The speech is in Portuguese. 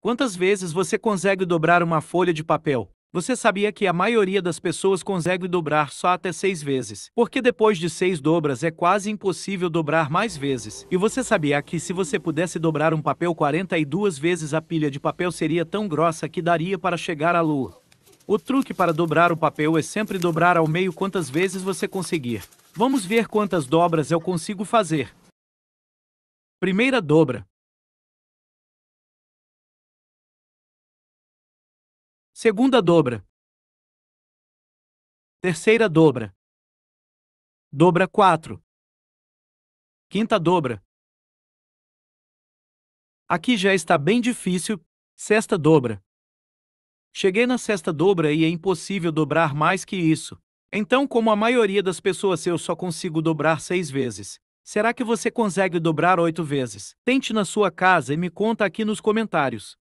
Quantas vezes você consegue dobrar uma folha de papel? Você sabia que a maioria das pessoas consegue dobrar só até seis vezes, porque depois de seis dobras é quase impossível dobrar mais vezes. E você sabia que se você pudesse dobrar um papel 42 vezes, a pilha de papel seria tão grossa que daria para chegar à lua. O truque para dobrar o papel é sempre dobrar ao meio quantas vezes você conseguir. Vamos ver quantas dobras eu consigo fazer. Primeira dobra. Segunda dobra. Terceira dobra. Dobra 4. Quinta dobra. Aqui já está bem difícil. Sexta dobra. Cheguei na sexta dobra e é impossível dobrar mais que isso. Então, como a maioria das pessoas, eu só consigo dobrar seis vezes. Será que você consegue dobrar oito vezes? Tente na sua casa e me conta aqui nos comentários.